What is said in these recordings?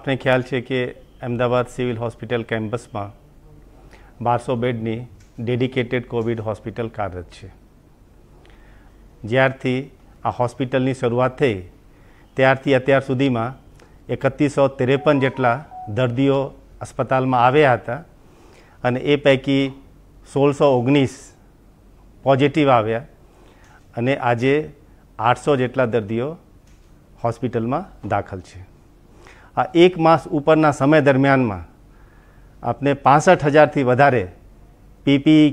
આપને ખ્યાલ છે કે અમદાવાદ સિવિલ હોસ્પિટલ કેમ્પસમાં બારસો બેડની ડેડિકેટેડ કોવિડ હોસ્પિટલ કાર્યરત છે જ્યારથી આ હોસ્પિટલની શરૂઆત થઈ ત્યારથી અત્યાર સુધીમાં એકત્રીસો ત્રેપન જેટલા દર્દીઓ અસ્પતાલમાં આવ્યા હતા અને એ પૈકી સોળસો ઓગણીસ પોઝિટિવ આવ્યા અને આજે આઠસો જેટલા દર્દીઓ હોસ્પિટલમાં દાખલ છે આ એક માસ ઉપરના સમય દરમિયાનમાં આપણે પાસઠ હજારથી વધારે પીપી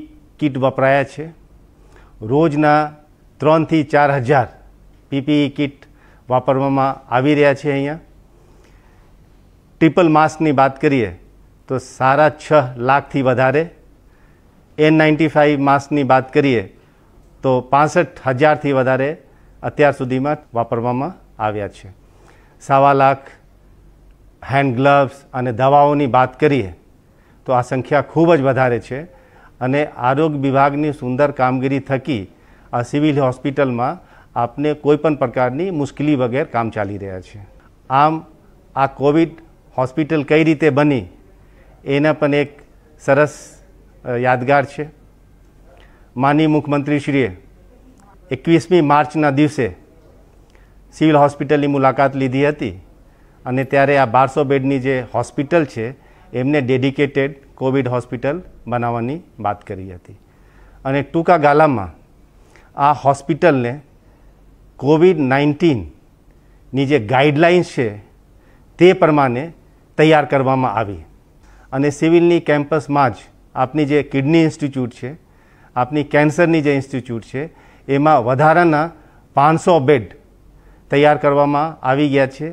કિટ વપરાયા છે રોજના ત્રણથી ચાર હજાર પીપીઈ કિટ વાપરવામાં આવી રહ્યા છે અહીંયા ટ્રિપલ માસ્કની વાત કરીએ તો સાડા છ લાખથી વધારે એન નાઇન્ટી ફાઇવ માસ્કની વાત કરીએ તો પાસઠ હજારથી વધારે અત્યાર સુધીમાં વાપરવામાં આવ્યા છે સાવા લાખ હેન્ડ ગ્લવ્સ અને દવાઓની વાત કરીએ તો આ સંખ્યા ખૂબ જ વધારે છે અને આરોગ્ય વિભાગની સુંદર કામગીરી થકી આ સિવિલ હોસ્પિટલમાં આપને કોઈપણ પ્રકારની મુશ્કેલી વગેરે કામ ચાલી રહ્યા છે આમ આ કોવિડ હોસ્પિટલ કઈ રીતે બની એના પણ એક સરસ યાદગાર છે માનીય મુખ્યમંત્રીશ્રીએ એકવીસમી માર્ચના દિવસે સિવિલ હોસ્પિટલની મુલાકાત લીધી હતી અને ત્યારે આ બારસો બેડની જે હોસ્પિટલ છે એમને ડેડિકેટેડ કોવિડ હોસ્પિટલ બનાવવાની વાત કરી હતી અને ટૂંકા ગાલામાં આ હોસ્પિટલને કોવિડ નાઇન્ટીનની જે ગાઈડલાઇન્સ છે તે પ્રમાણે તૈયાર કરવામાં આવી અને સિવિલની કેમ્પસમાં જ આપની જે કિડની ઇન્સ્ટિટ્યૂટ છે આપની કેન્સરની જે ઇન્સ્ટિટ્યૂટ છે એમાં વધારાના પાંચસો બેડ તૈયાર કરવામાં આવી ગયા છે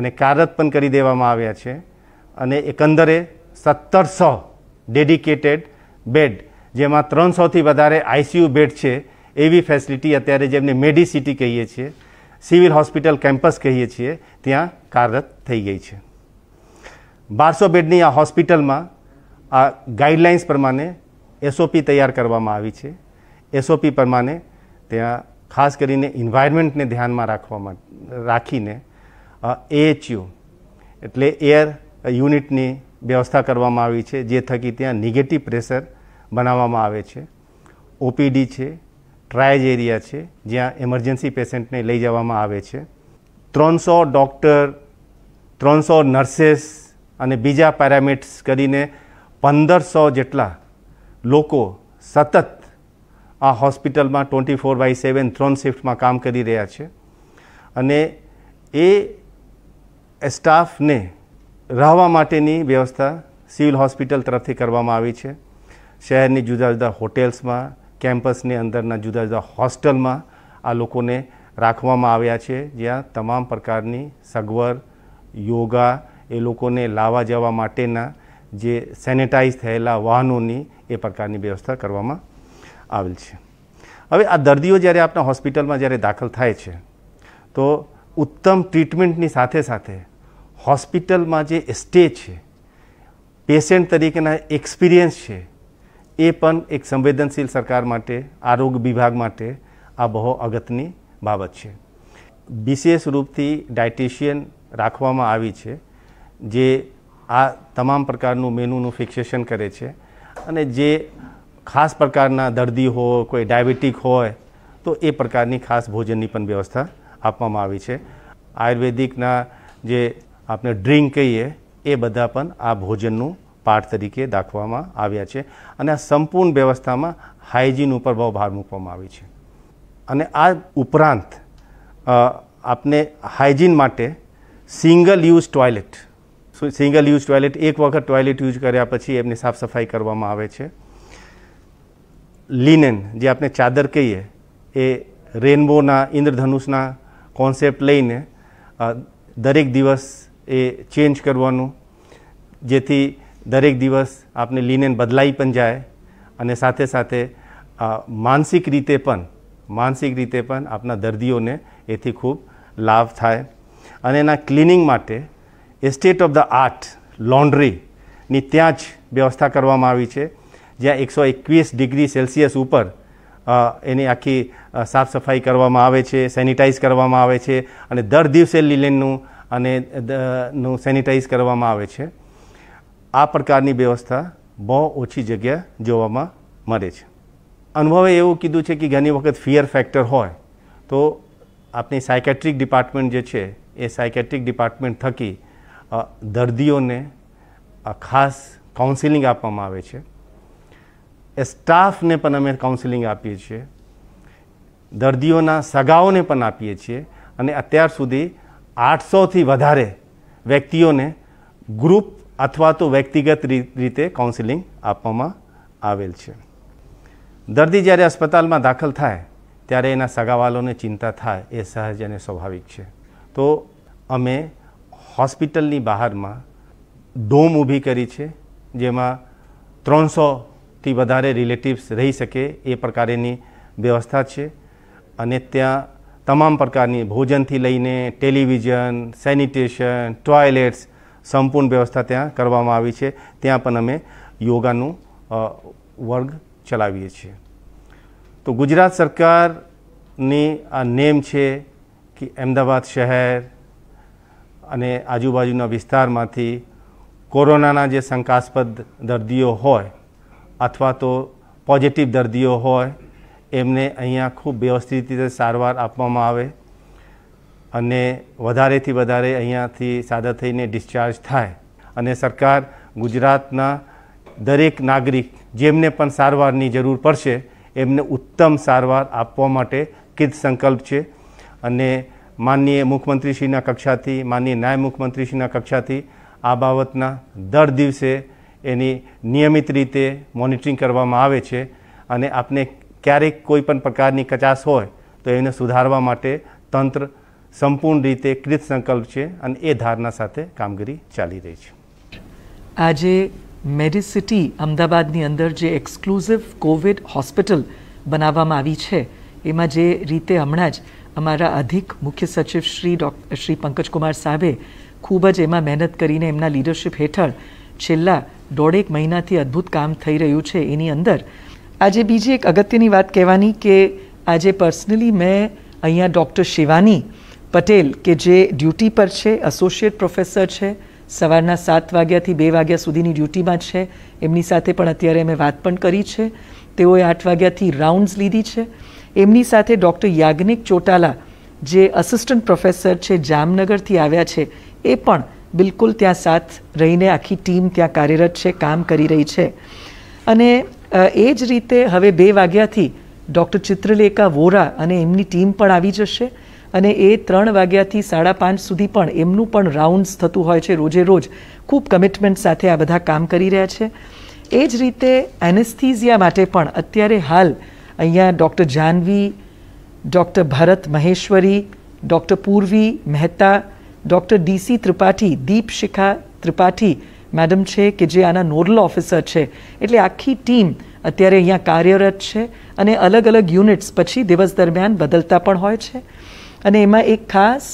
અને કાર્યરત પણ કરી દેવામાં આવ્યા છે અને એકંદરે સત્તરસો ડેડિકેટેડ બેડ જેમાં ત્રણસોથી વધારે આઈસીયુ બેડ છે એવી ફેસિલિટી અત્યારે જેમને મેડિસિટી કહીએ છીએ સિવિલ હોસ્પિટલ કેમ્પસ કહીએ છીએ ત્યાં કાર્યરત થઈ ગઈ છે બારસો બેડની આ હોસ્પિટલમાં આ ગાઈડલાઇન્સ પ્રમાણે એસઓપી તૈયાર કરવામાં આવી છે એસઓપી પ્રમાણે ત્યાં ખાસ કરીને ઇન્વાયરમેન્ટને ધ્યાનમાં રાખવામાં રાખીને એએચયુ એટલે એર યુનિટની વ્યવસ્થા કરવામાં આવી છે જે થકી ત્યાં નેગેટિવ પ્રેશર બનાવવામાં આવે છે ઓપીડી છે ટ્રાયજ એરિયા છે જ્યાં એમરજન્સી પેશન્ટને લઈ જવામાં આવે છે ત્રણસો ડૉક્ટર ત્રણસો નર્સેસ અને બીજા પેરામિટ્સ કરીને પંદરસો જેટલા લોકો સતત આ હોસ્પિટલમાં ટ્વેન્ટી ફોર બાય સેવન ત્રણ શિફ્ટમાં કામ કરી રહ્યા છે અને એ સ્ટાફને રહેવા માટેની વ્યવસ્થા સિવિલ હોસ્પિટલ તરફથી કરવામાં આવી છે શહેરની જુદા જુદા હોટેલ્સમાં કેમ્પસની અંદરના જુદા જુદા હોસ્ટેલમાં આ લોકોને રાખવામાં આવ્યા છે જ્યાં તમામ પ્રકારની સગવડ યોગા એ લોકોને લાવા જવા માટેના જે સેનેટાઈઝ થયેલા વાહનોની એ પ્રકારની વ્યવસ્થા કરવામાં આવેલ છે હવે આ દર્દીઓ જ્યારે આપણા હોસ્પિટલમાં જ્યારે દાખલ થાય છે તો ઉત્તમ ટ્રીટમેન્ટની સાથે સાથે હોસ્પિટલમાં જે સ્ટે છે પેશન્ટ તરીકેના એક્સપિરિયન્સ છે એ પણ એક સંવેદનશીલ સરકાર માટે આરોગ્ય વિભાગ માટે આ બહુ અગત્યની બાબત છે વિશેષ રૂપથી ડાયટિશિયન રાખવામાં આવી છે જે આ તમામ પ્રકારનું મેનુનું ફિક્સેશન કરે છે અને જે ખાસ પ્રકારના દર્દી હોય કોઈ ડાયાબિટીક હોય તો એ પ્રકારની ખાસ ભોજનની પણ વ્યવસ્થા આપવામાં આવી છે આયુર્વેદિકના જે આપણે ડ્રિંક કહીએ એ બધા પણ આ ભોજનનું પાઠ તરીકે દાખવામાં આવ્યા છે અને આ સંપૂર્ણ વ્યવસ્થામાં હાઇજીન ઉપર બહુ ભાર મૂકવામાં આવે છે અને આ ઉપરાંત આપને હાઇજીન માટે single use toilet single use toilet એક વખત ટોયલેટ યુઝ કર્યા પછી એમની સાફ સફાઈ કરવામાં આવે છે લિનેન જે આપણે ચાદર કહીએ એ રેનબોના ઇન્દ્રધનુષના કોન્સેપ્ટ લઈને દરેક દિવસ એ ચેન્જ કરવાનું જેથી દરેક દિવસ આપને લિનેન બદલાઈ પણ જાય અને સાથે સાથે માનસિક રીતે પણ માનસિક રીતે પણ આપના દર્દીઓને એથી ખૂબ લાભ થાય અને એના ક્લિનિંગ માટે એસ્ટેટ ઓફ ધ આર્ટ લોન્ડ્રીની ત્યાં જ વ્યવસ્થા કરવામાં આવી છે જ્યાં એકસો એકવીસ ડિગ્રી સેલ્સિયસ ઉપર એની આખી સાફ સફાઈ કરવામાં આવે છે સેનિટાઈઝ કરવામાં આવે છે અને દર દિવસે લીલેનનું અને નું સેનિટાઈઝ કરવામાં આવે છે આ પ્રકારની વ્યવસ્થા બહુ ઓછી જગ્યા જોવામાં મળે છે અનુભવે એવું કીધું છે કે ઘણી વખત ફિયર ફેક્ટર હોય તો આપણી સાયકેટ્રિક ડિપાર્ટમેન્ટ જે છે એ સાયકેટ્રિક ડિપાર્ટમેન્ટ થકી દર્દીઓને ખાસ કાઉન્સિલિંગ આપવામાં આવે છે એ સ્ટાફને પણ અમે કાઉન્સિલિંગ આપીએ છીએ દર્દીઓના સગાઓને પણ આપીએ છીએ અને અત્યાર સુધી આઠસોથી વધારે વ્યક્તિઓને ગ્રુપ અથવા તો વ્યક્તિગત રીતે કાઉન્સિલિંગ આપવામાં આવેલ છે દર્દી જ્યારે અસ્પતાલમાં દાખલ થાય ત્યારે એના સગાવાલોને ચિંતા થાય એ સહજ અને સ્વાભાવિક છે તો અમે હોસ્પિટલની બહારમાં ડોમ ઊભી કરી છે જેમાં ત્રણસોથી વધારે રિલેટિવ્સ રહી શકે એ પ્રકારેની વ્યવસ્થા છે અને ત્યાં તમામ પ્રકારની ભોજનથી લઈને ટેલિવિઝન સેનિટેશન ટોયલેટ્સ સંપૂર્ણ વ્યવસ્થા ત્યાં કરવામાં આવી છે ત્યાં પણ અમે યોગાનું વર્ગ ચલાવીએ છીએ તો ગુજરાત સરકારની આ નેમ છે કે અમદાવાદ શહેર અને આજુબાજુના વિસ્તારમાંથી કોરોનાના જે શંકાસ્પદ દર્દીઓ હોય અથવા તો પોઝિટિવ દર્દીઓ હોય એમને અહીંયા ખૂબ વ્યવસ્થિત રીતે સારવાર આપવામાં આવે અને વધારેથી વધારે અહીંયાથી સાદા થઈને ડિસ્ચાર્જ થાય અને સરકાર ગુજરાતના દરેક નાગરિક જેમને પણ સારવારની જરૂર પડશે એમને ઉત્તમ સારવાર આપવા માટે કિત સંકલ્પ છે અને માનનીય મુખ્યમંત્રીશ્રીના કક્ષાથી માનનીય નાયબ મુખ્યમંત્રીશ્રીના કક્ષાથી આ બાબતના દર દિવસે એની નિયમિત રીતે મોનિટરિંગ કરવામાં આવે છે અને આપને ક્યારેક કોઈ પણ પ્રકારની કચાશ હોય તો એને સુધારવા માટે તંત્ર સંપૂર્ણ રીતે કૃત સંકલ્પ છે અને એ ધારણા સાથે કામગીરી ચાલી રહી છે આજે મેડિસિટી અમદાવાદની અંદર જે એક્સક્લુઝિવ કોવિડ હોસ્પિટલ બનાવવામાં આવી છે એમાં જે રીતે હમણાં જ અમારા અધિક મુખ્ય સચિવ શ્રી ડૉક્ટર શ્રી પંકજકુમાર સાહેબે ખૂબ જ એમાં મહેનત કરીને એમના લીડરશિપ હેઠળ છેલ્લા દોઢેક મહિનાથી અદ્ભુત કામ થઈ રહ્યું છે એની અંદર આજે બીજી એક અગત્યની વાત કહેવાની કે આજે પર્સનલી મેં અહીંયા ડૉક્ટર શિવાની પટેલ કે જે ડ્યુટી પર છે એસોસિએટ પ્રોફેસર છે સવારના સાત વાગ્યાથી બે વાગ્યા સુધીની ડ્યુટીમાં છે એમની સાથે પણ અત્યારે મેં વાત પણ કરી છે તેઓએ આઠ વાગ્યાથી રાઉન્ડ્સ લીધી છે એમની સાથે ડૉક્ટર યાજ્ઞિક ચોટાલા જે અસિસ્ટન્ટ પ્રોફેસર છે જામનગરથી આવ્યા છે એ પણ બિલકુલ ત્યાં સાથ રહીને આખી ટીમ ત્યાં કાર્યરત છે કામ કરી રહી છે અને એ જ રીતે હવે બે વાગ્યાથી ડૉક્ટર ચિત્રલેખા વોરા અને એમની ટીમ પણ આવી જશે અને એ ત્રણ વાગ્યાથી સાડા પાંચ સુધી પણ એમનું પણ રાઉન્ડ્સ થતું હોય છે રોજે રોજ ખૂબ કમિટમેન્ટ સાથે આ બધા કામ કરી રહ્યા છે એ જ રીતે એનેસ્થીઝિયા માટે પણ અત્યારે હાલ અહીંયા ડૉક્ટર જાનવી ડૉક્ટર ભરત મહેશ્વરી ડૉક્ટર પૂર્વી Mehta doctor DC Tripathi દીપશિખા Tripathi madam છે કે જે આના નોડલ ઓફિસર છે એટલે આખી ટીમ અત્યારે અહીંયા કાર્યરત છે અને અલગ અલગ યુનિટ્સ પછી દિવસ દરમિયાન બદલતા પણ હોય છે અને એમાં એક ખાસ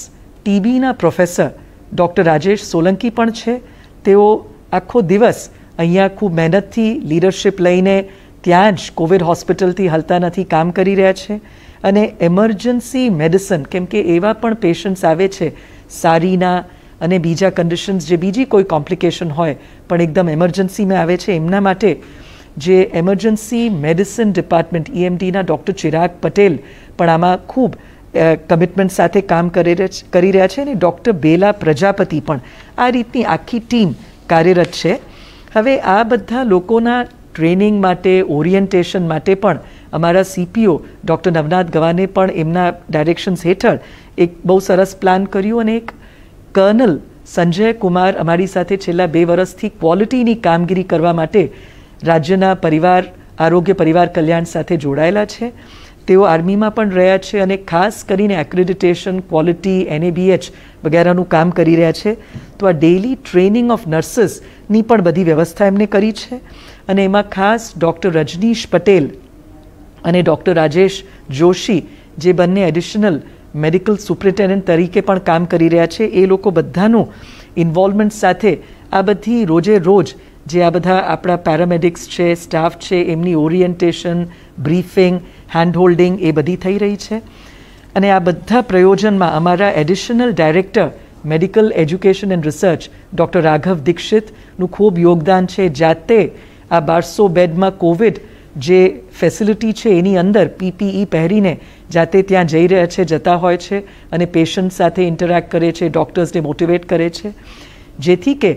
ટીબીના પ્રોફેસર ડૉક્ટર રાજેશ સોલંકી પણ છે તેઓ આખો દિવસ અહીંયા ખૂબ મહેનતથી લીડરશિપ લઈને ત્યાં જ કોવિડ હોસ્પિટલથી હલતા નથી કામ કરી રહ્યા છે અને એમરજન્સી મેડિસન કેમ કે એવા પણ પેશન્ટ્સ આવે છે સારીના અને બીજા કન્ડિશન્સ જે બીજી કોઈ કોમ્પ્લિકેશન હોય પણ એકદમ એમરજન્સીમાં આવે છે એમના માટે જે એમરજન્સી મેડિસિન ડિપાર્ટમેન્ટ ઈએમટીના ડૉક્ટર ચિરાગ પટેલ પણ આમાં ખૂબ કમિટમેન્ટ સાથે કામ કરી રહ્યા છે અને ડૉક્ટર બેલા પ્રજાપતિ પણ આ રીતની આખી ટીમ કાર્યરત છે હવે આ બધા લોકોના ટ્રેનિંગ માટે ઓરિએન્ટેશન માટે પણ અમારા સીપીઓ ડૉક્ટર નવનાથ ગવાને પણ એમના ડાયરેક્શન્સ હેઠળ એક બહુ સરસ પ્લાન કર્યું અને એક કર્નલ સંજય કુમાર અમારી સાથે છેલ્લા બે વર્ષથી ક્વોલિટીની કામગીરી કરવા માટે રાજ્યના પરિવાર આરોગ્ય પરિવાર કલ્યાણ સાથે જોડાયેલા છે તેઓ આર્મીમાં પણ રહ્યા છે અને ખાસ કરીને એક્રેડિટેશન ક્વોલિટી એનએબીએચ વગેરેનું કામ કરી રહ્યા છે તો આ ડેઇલી ટ્રેનિંગ ઓફ નર્સિસની પણ બધી વ્યવસ્થા એમને કરી છે અને એમાં ખાસ ડૉક્ટર રજનીશ પટેલ અને ડૉક્ટર રાજેશ જોશી જે બંને એડિશનલ મેડિકલ સુપ્રિન્ટેન્ડન્ટ તરીકે પણ કામ કરી રહ્યા છે એ લોકો બધાનું ઇન્વોલ્વમેન્ટ સાથે આ બધી રોજે રોજ જે આ બધા આપણા પેરામેડિક્સ છે સ્ટાફ છે એમની ઓરિએન્ટેશન બ્રીફિંગ હેન્ડ હોલ્ડિંગ એ બધી થઈ રહી છે અને આ બધા પ્રયોજનમાં અમારા additional director medical education and research doctor Raghav દીક્ષિતનું ખૂબ યોગદાન છે જાતે આ બારસો બેડમાં કોવિડ જે ફેસિલિટી છે એની અંદર પીપીઈ e પહેરીને જાતે ત્યાં જઈ રહ્યા છે જતા હોય છે અને પેશન્ટ સાથે ઇન્ટરેક્ટ કરે છે ડૉક્ટર્સને મોટિવેટ કરે છે જેથી કે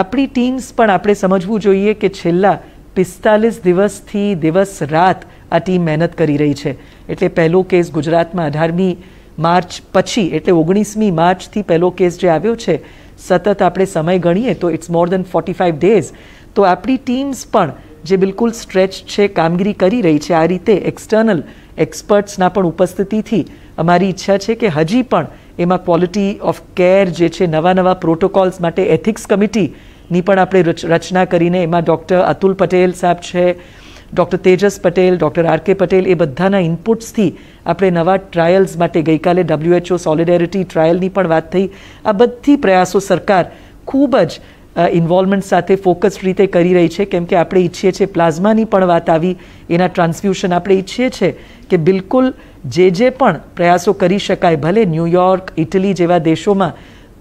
આપણી ટીમ્સ પણ આપણે સમજવું જોઈએ કે છેલ્લા પિસ્તાલીસ દિવસથી દિવસ રાત આ ટીમ મહેનત કરી રહી છે એટલે પહેલો કેસ ગુજરાતમાં અઢારમી માર્ચ પછી એટલે ઓગણીસમી માર્ચથી પહેલો કેસ જે આવ્યો છે સતત આપણે સમય ગણીએ તો it's more than forty five days તો આપણી ટીમ્સ પણ જે બિલકુલ સ્ટ્રેચ છે કામગીરી કરી રહી છે આ રીતે એક્સટર્નલ એક્સપર્ટ્સના પણ ઉપસ્થિતિથી અમારી ઈચ્છા છે કે હજી પણ એમાં ક્વોલિટી ઓફ કેર જે છે નવા નવા પ્રોટોકોલ્સ માટે એથિક્સ કમિટીની પણ આપણે રચના કરીને એમાં ડૉક્ટર અતુલ પટેલ સાહેબ છે doctor Tejas Patel doctor R K Patel એ બધાના ઇનપુટ્સથી આપણે નવા ટ્રાયલ્સ માટે ગઈકાલે ડબ્લ્યુએચઓ સોલિડેરિટી ટ્રાયલની પણ વાત થઈ આ બધી પ્રયાસો સરકાર ખૂબ જ ઇન્વોલ્વમેન્ટ સાથે ફોકસ રીતે કરી રહી છે કેમ કે આપણે ઈચ્છીએ છીએ પ્લાઝમાની પણ વાત આવી એના ટ્રાન્સફ્યુશન આપણે ઈચ્છીએ છીએ કે બિલકુલ જે જે પણ પ્રયાસો કરી શકાય ભલે ન્યૂયોર્ક ઇટલી જેવા દેશોમાં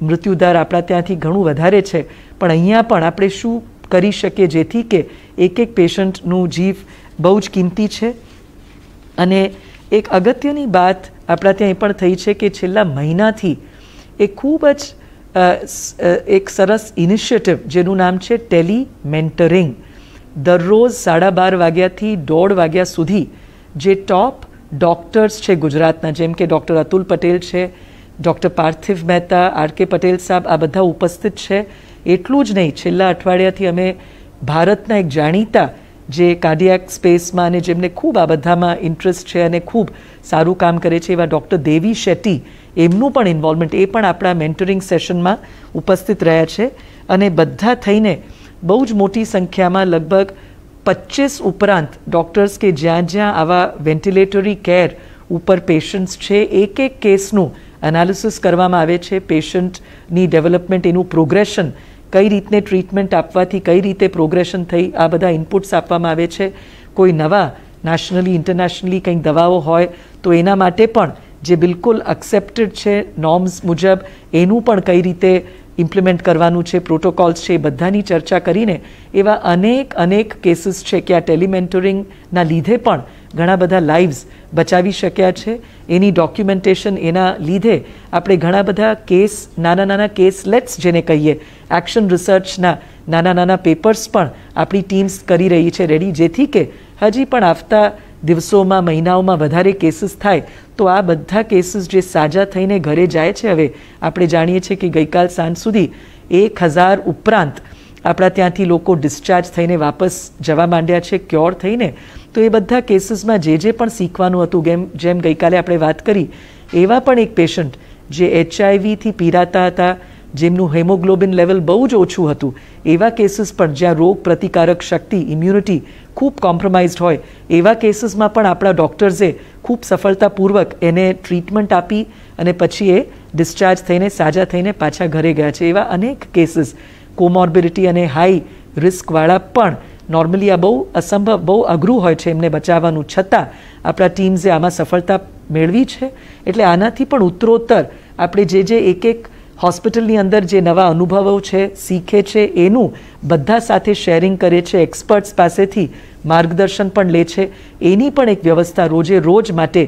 મૃત્યુદર આપણા ત્યાંથી ઘણું વધારે છે પણ અહીંયા પણ આપણે શું કરી શકીએ જેથી કે એક એક પેશન્ટનું જીવ બહુ જ કિંમતી છે અને એક અગત્યની વાત આપણા ત્યાં એ પણ થઈ છે કે છેલ્લા મહિનાથી એ ખૂબ જ એક સરસ ઇનિશિયેટિવ જેનું નામ છે ટેલી મેન્ટરિંગ દરરોજ સાડા બાર વાગ્યાથી દોઢ વાગ્યા સુધી જે ટોપ ડૉક્ટર્સ છે ગુજરાતના જેમ કે ડૉક્ટર અતુલ પટેલ છે ડૉક્ટર પાર્થિવ મહેતા આર કે પટેલ સાહેબ આ બધા ઉપસ્થિત છે એટલું જ નહીં છેલ્લા અઠવાડિયાથી અમે ભારતના એક જાણીતા જે કાર્ડિયાક સ્પેસમાં અને જેમને ખૂબ આ બધામાં ઇન્ટરેસ્ટ છે અને ખૂબ સારું કામ કરે છે એવા ડૉક્ટર દેવી શેટ્ટી એમનું પણ ઇન્વોલ્વમેન્ટ એ પણ આપણા મેન્ટરિંગ સેશનમાં ઉપસ્થિત રહ્યા છે અને બધા થઈને બહુ જ મોટી સંખ્યામાં લગભગ પચીસ ઉપરાંત ડૉક્ટર્સ કે જ્યાં જ્યાં આવા વેન્ટિલેટરી કેર ઉપર પેશન્ટ્સ છે એક એક કેસનું એનાલિસિસ કરવામાં આવે છે પેશન્ટની ડેવલપમેન્ટ એનું પ્રોગ્રેશન કઈ રીતને ટ્રીટમેન્ટ આપવાથી કઈ રીતે પ્રોગ્રેશન થઈ આ બધા ઇનપુટ્સ આપવામાં આવે છે કોઈ નવા નેશનલી ઇન્ટરનેશનલી કંઈક દવાઓ હોય તો એના માટે પણ જે બિલકુલ એક્સેપ્ટેડ છે નોર્મ્સ મુજબ એનું પણ કઈ રીતે ઇમ્પ્લિમેન્ટ કરવાનું છે પ્રોટોકોલ્સ છે એ બધાની ચર્ચા કરીને એવા અનેક અનેક કેસીસ છે કે આ ટેલિમેન્ટરિંગના લીધે પણ ઘણા બધા લાઈવ્સ બચાવી શક્યા છે એની ડોક્યુમેન્ટેશન એના લીધે આપણે ઘણા બધા કેસ નાના નાના કેસ લેટ્સ જેને કહીએ એક્શન રિસર્ચના નાના નાના પેપર્સ પણ આપણી ટીમ્સ કરી રહી છે રેડી જેથી કે હજી પણ આવતા દિવસોમાં મહિનાઓમાં વધારે કેસીસ થાય તો આ બધા કેસીસ જે સાજા થઈને ઘરે જાય છે હવે આપણે જાણીએ છીએ કે ગઈકાલ સાંજ સુધી એક હજાર ઉપરાંત આપણા ત્યાંથી લોકો ડિસ્ચાર્જ થઈને વાપસ જવા માંડ્યા છે ક્યોર થઈને તો એ બધા કેસીસમાં જે જે પણ શીખવાનું હતું જેમ જેમ ગઈકાલે આપણે વાત કરી એવા પણ એક પેશન્ટ જે એચઆઈવીથી પીડાતા હતા જેમનું હેમોગ્લોબિન લેવલ બહુ જ ઓછું હતું એવા કેસીસ પણ જ્યાં રોગ પ્રતિકારક શક્તિ ઇમ્યુનિટી ખૂબ કોમ્પ્રોમાઇઝડ હોય એવા કેસીસમાં પણ આપણા ડૉક્ટર્સે ખૂબ સફળતાપૂર્વક એને ટ્રીટમેન્ટ આપી અને પછી એ ડિસ્ચાર્જ થઈને સાજા થઈને પાછા ઘરે ગયા છે એવા અનેક કેસીસ કોમોર્બિડિટી અને હાઈ રિસ્કવાળા પણ નોર્મલી આ બહુ અસંભવ બહુ અઘરું હોય છે એમને બચાવવાનું છતાં આપણા ટીમ્સે આમાં સફળતા મેળવી છે એટલે આનાથી પણ ઉત્તરોત્તર આપણે જે જે એક એક હોસ્પિટલની અંદર જે નવા અનુભવો છે શીખે છે એનું બધા સાથે શેરિંગ કરે છે એક્સપર્ટ્સ પાસેથી માર્ગદર્શન પણ લે છે એની પણ એક વ્યવસ્થા રોજે રોજ માટે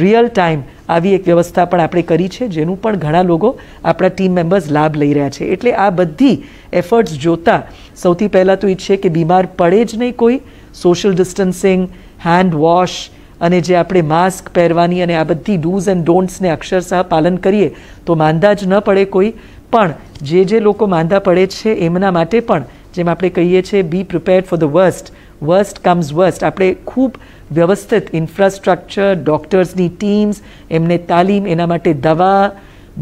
રિયલ ટાઈમ આવી એક વ્યવસ્થા પણ આપણે કરી છે જેનું પણ ઘણા લોકો આપણા ટીમ મેમ્બર્સ લાભ લઈ રહ્યા છે એટલે આ બધી એફર્ટ્સ જોતાં સૌથી પહેલાં તો એ છે કે બીમાર પડે જ નહીં કોઈ સોશિયલ ડિસ્ટન્સિંગ હેન્ડ વોશ અને જે આપણે માસ્ક પહેરવાની અને આ બધી ડૂઝ એન્ડ ડોન્ટ્સને અક્ષરશઃ પાલન કરીએ તો માંદા જ ન પડે કોઈ પણ જે જે લોકો માંદા પડે છે એમના માટે પણ જેમ આપણે કહીએ છીએ be prepared for the worst worst comes worst આપણે ખૂબ વ્યવસ્થિત ઇન્ફ્રાસ્ટ્રક્ચર ડૉક્ટર્સની ટીમ્સ એમને તાલીમ એના માટે દવા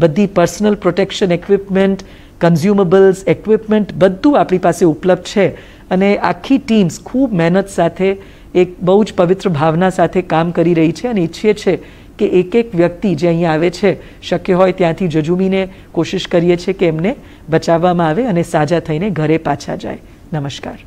બધી personal protection equipment consumables equipment બધું આપણી પાસે ઉપલબ્ધ છે અને આખી ટીમ્સ ખૂબ મહેનત સાથે એક બહુ જ પવિત્ર ભાવના સાથે કામ કરી રહી છે અને ઈચ્છીએ છે કે એક એક વ્યક્તિ જે અહીંયા આવે છે શક્ય હોય ત્યાંથી જજુમીને કોશિશ કરીએ છીએ કે એમને બચાવવામાં આવે અને સાજા થઈને ઘરે પાછા જાય નમસ્કાર